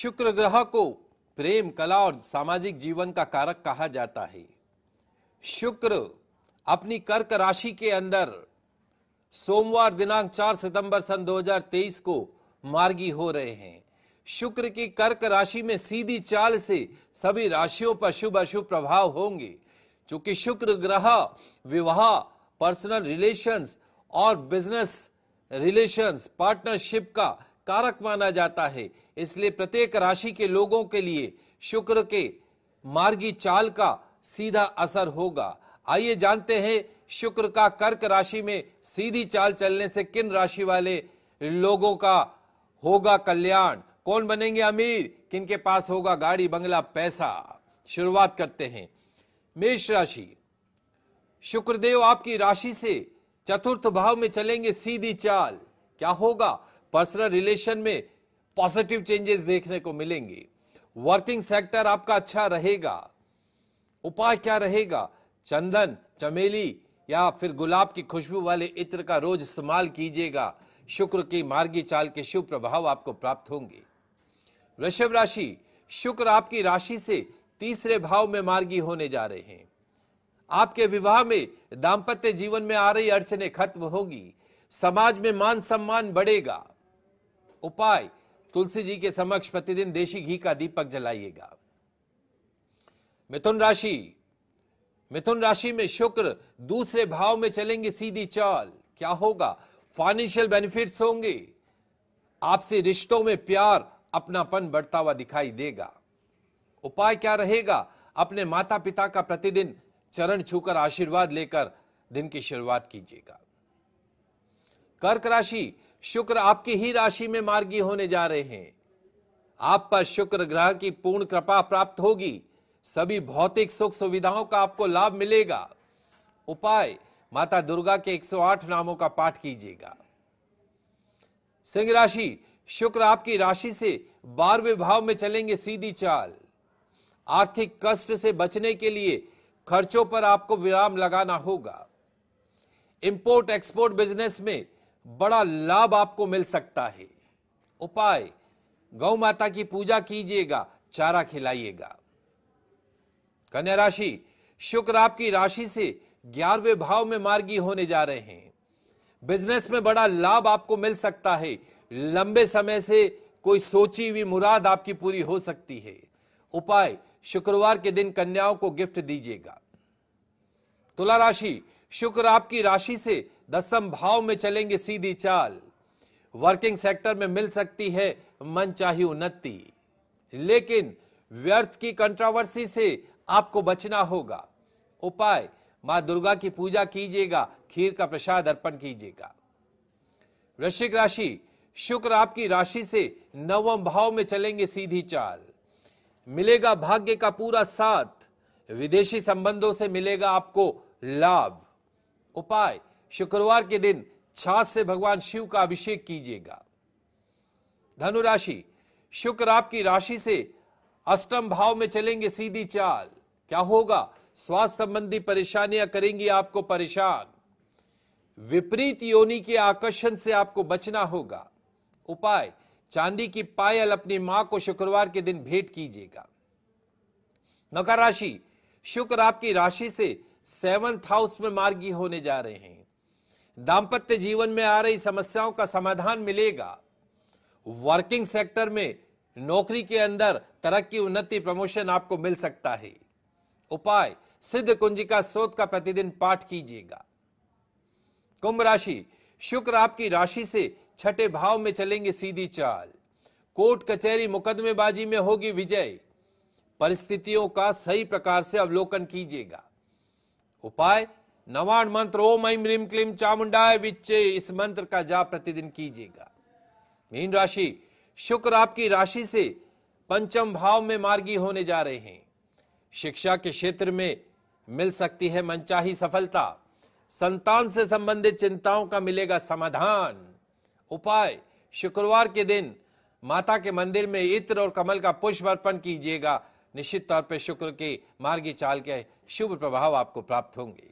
शुक्र ग्रह को प्रेम कला और सामाजिक जीवन का कारक कहा जाता है शुक्र अपनी कर्क राशि के अंदर सोमवार दिनांक 4 सितंबर सन 2023 को मार्गी हो रहे हैं शुक्र की कर्क राशि में सीधी चाल से सभी राशियों पर शुभ अशुभ प्रभाव होंगे चूंकि शुक्र ग्रह विवाह पर्सनल रिलेशंस और बिजनेस रिलेशंस पार्टनरशिप का कारक माना जाता है इसलिए प्रत्येक राशि के लोगों के लिए शुक्र के मार्गी चाल का सीधा असर होगा आइए जानते हैं शुक्र का कर्क राशि में सीधी चाल चलने से किन राशि वाले लोगों का होगा कल्याण कौन बनेंगे अमीर किन के पास होगा गाड़ी बंगला पैसा शुरुआत करते हैं मेष राशि शुक्रदेव आपकी राशि से चतुर्थ भाव में चलेंगे सीधी चाल क्या होगा पर्सनल रिलेशन में पॉजिटिव चेंजेस देखने को मिलेंगे वर्किंग सेक्टर आपका अच्छा रहेगा उपाय क्या रहेगा चंदन चमेली या फिर गुलाब की खुशबू वाले इत्र का रोज इस्तेमाल कीजिएगा शुक्र की मार्गी चाल के शुभ प्रभाव आपको प्राप्त होंगे वृषभ राशि शुक्र आपकी राशि से तीसरे भाव में मार्गी होने जा रहे हैं आपके विवाह में दाम्पत्य जीवन में आ रही अड़चने खत्म होगी समाज में मान सम्मान बढ़ेगा उपाय तुलसी जी के समक्ष प्रतिदिन देशी घी का दीपक जलाइएगा मिथुन राशि मिथुन राशि में शुक्र दूसरे भाव में चलेंगे सीधी चाल क्या होगा फाइनेंशियल बेनिफिट्स होंगे आपसे रिश्तों में प्यार अपनापन बढ़ता हुआ दिखाई देगा उपाय क्या रहेगा अपने माता पिता का प्रतिदिन चरण छूकर आशीर्वाद लेकर दिन की शुरुआत कीजिएगा कर्क राशि शुक्र आपकी ही राशि में मार्गी होने जा रहे हैं आप पर शुक्र ग्रह की पूर्ण कृपा प्राप्त होगी सभी भौतिक सुख सुविधाओं का आपको लाभ मिलेगा उपाय माता दुर्गा के 108 नामों का पाठ कीजिएगा सिंह राशि शुक्र आपकी राशि से बारहवें भाव में चलेंगे सीधी चाल आर्थिक कष्ट से बचने के लिए खर्चों पर आपको विराम लगाना होगा इंपोर्ट एक्सपोर्ट बिजनेस में बड़ा लाभ आपको मिल सकता है उपाय गौ माता की पूजा कीजिएगा चारा खिलाइएगा कन्या राशि शुक्र आपकी राशि से ग्यारहवें भाव में मार्गी होने जा रहे हैं बिजनेस में बड़ा लाभ आपको मिल सकता है लंबे समय से कोई सोची हुई मुराद आपकी पूरी हो सकती है उपाय शुक्रवार के दिन कन्याओं को गिफ्ट दीजिएगा तुला राशि शुक्र आपकी राशि से दसम भाव में चलेंगे सीधी चाल वर्किंग सेक्टर में मिल सकती है चाहिए उन्नति लेकिन व्यर्थ की कंट्रोवर्सी से आपको बचना होगा उपाय मां दुर्गा की पूजा कीजिएगा खीर का प्रसाद अर्पण कीजिएगा वृश्चिक राशि शुक्र आपकी राशि से नवम भाव में चलेंगे सीधी चाल मिलेगा भाग्य का पूरा साथ विदेशी संबंधों से मिलेगा आपको लाभ उपाय शुक्रवार के दिन छाछ से भगवान शिव का अभिषेक कीजिएगा धनुराशि शुक्र आपकी राशि से अष्टम भाव में चलेंगे सीधी चाल क्या होगा स्वास्थ्य संबंधी परेशानियां करेंगी आपको परेशान विपरीत योनि के आकर्षण से आपको बचना होगा उपाय चांदी की पायल अपनी मां को शुक्रवार के दिन भेंट कीजिएगा मकर राशि शुक्र आपकी राशि से सेवंथ हाउस में मार्गी होने जा रहे हैं दाम्पत्य जीवन में आ रही समस्याओं का समाधान मिलेगा वर्किंग सेक्टर में नौकरी के अंदर तरक्की उन्नति प्रमोशन आपको मिल सकता है उपाय सिद्ध कुंजिका स्रोत का प्रतिदिन पाठ कीजिएगा कुंभ राशि शुक्र आपकी राशि से छठे भाव में चलेंगे सीधी चाल कोर्ट कचहरी मुकदमेबाजी में होगी विजय परिस्थितियों का सही प्रकार से अवलोकन कीजिएगा उपाय नवान मंत्र ओम ऐम रीम क्लीम चामुंडाय विच्चे इस मंत्र का जाप प्रतिदिन कीजिएगा मीन राशि शुक्र आपकी राशि से पंचम भाव में मार्गी होने जा रहे हैं शिक्षा के क्षेत्र में मिल सकती है मनचाही सफलता संतान से संबंधित चिंताओं का मिलेगा समाधान उपाय शुक्रवार के दिन माता के मंदिर में इत्र और कमल का पुष्प अर्पण कीजिएगा निश्चित तौर पर शुक्र के मार्गी चाल के शुभ प्रभाव आपको प्राप्त होंगे